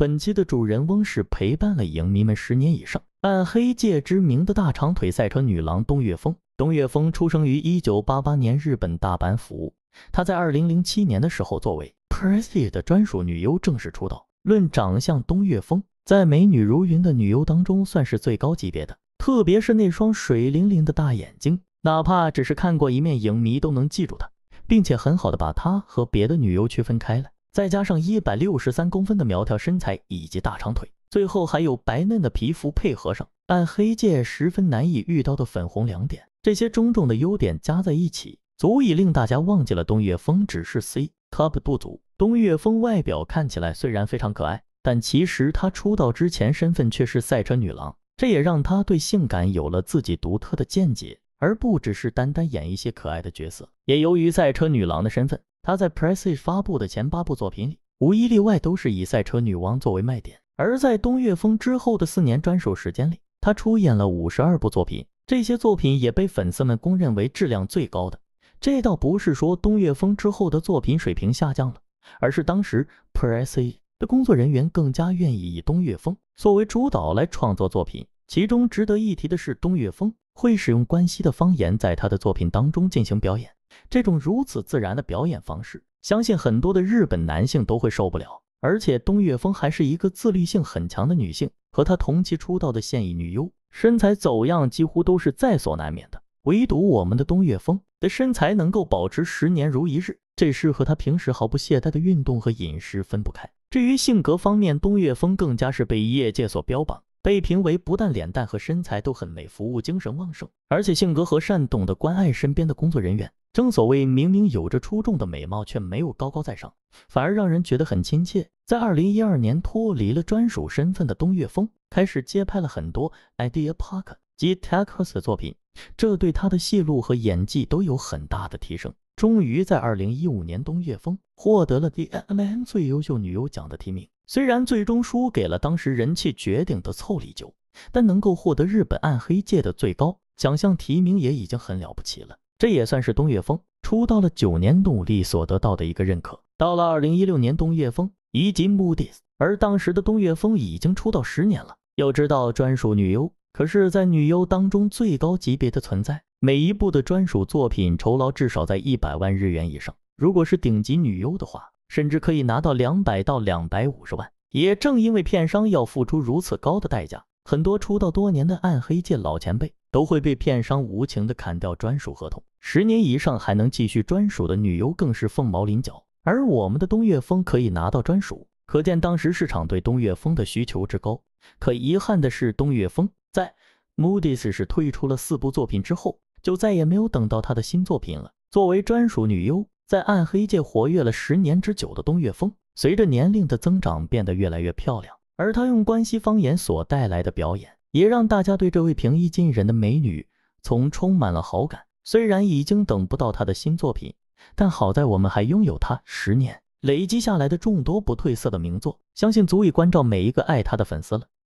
本期的主人翁是陪伴了影迷们十年以上、暗黑界知名的大长腿赛车女郎东月枫。东月枫出生于1988年日本大阪府，她在2007年的时候作为 p r e s t 的专属女优正式出道。论长相，东月枫在美女如云的女优当中算是最高级别的，特别是那双水灵灵的大眼睛，哪怕只是看过一面，影迷都能记住她，并且很好的把她和别的女优区分开来。再加上一百六十三公分的苗条身材以及大长腿，最后还有白嫩的皮肤，配合上暗黑界十分难以遇到的粉红两点，这些种种的优点加在一起，足以令大家忘记了东岳峰只是 C top 不足。东岳峰外表看起来虽然非常可爱，但其实他出道之前身份却是赛车女郎，这也让他对性感有了自己独特的见解，而不只是单单演一些可爱的角色。也由于赛车女郎的身份。他在 Pressy 发布的前八部作品里，无一例外都是以赛车女王作为卖点。而在东岳峰之后的四年专属时间里，他出演了五十二部作品，这些作品也被粉丝们公认为质量最高的。这倒不是说东岳峰之后的作品水平下降了，而是当时 Pressy 的工作人员更加愿意以东岳峰作为主导来创作作品。其中值得一提的是，东岳峰会使用关西的方言在他的作品当中进行表演。这种如此自然的表演方式，相信很多的日本男性都会受不了。而且东岳峰还是一个自律性很强的女性，和她同期出道的现役女优，身材走样几乎都是在所难免的。唯独我们的东岳峰的身材能够保持十年如一日，这是和她平时毫不懈怠的运动和饮食分不开。至于性格方面，东岳峰更加是被业界所标榜，被评为不但脸蛋和身材都很美，服务精神旺盛，而且性格和善，懂得关爱身边的工作人员。正所谓，明明有着出众的美貌，却没有高高在上，反而让人觉得很亲切。在二零一二年脱离了专属身份的东月枫，开始接拍了很多 Idea Park 及 t a k a s 的作品，这对他的戏路和演技都有很大的提升。终于在二零一五年，东月枫获得了 DMM 最优秀女优奖的提名。虽然最终输给了当时人气绝顶的凑里久，但能够获得日本暗黑界的最高奖项提名，也已经很了不起了。这也算是东岳峰出道了九年努力所得到的一个认可。到了二零一六年，东岳峰移籍 m o d y s 而当时的东岳峰已经出道十年了。要知道，专属女优可是，在女优当中最高级别的存在，每一部的专属作品酬劳至少在一百万日元以上。如果是顶级女优的话，甚至可以拿到两百到两百五十万。也正因为片商要付出如此高的代价，很多出道多年的暗黑界老前辈都会被片商无情的砍掉专属合同。十年以上还能继续专属的女优更是凤毛麟角，而我们的东岳峰可以拿到专属，可见当时市场对东岳峰的需求之高。可遗憾的是，东岳峰在 m o d y s 是推出了四部作品之后，就再也没有等到他的新作品了。作为专属女优，在暗黑界活跃了十年之久的东岳峰，随着年龄的增长变得越来越漂亮，而她用关西方言所带来的表演，也让大家对这位平易近人的美女从充满了好感。虽然已经等不到他的新作品，但好在我们还拥有他十年累积下来的众多不褪色的名作，相信足以关照每一个爱他的粉丝了。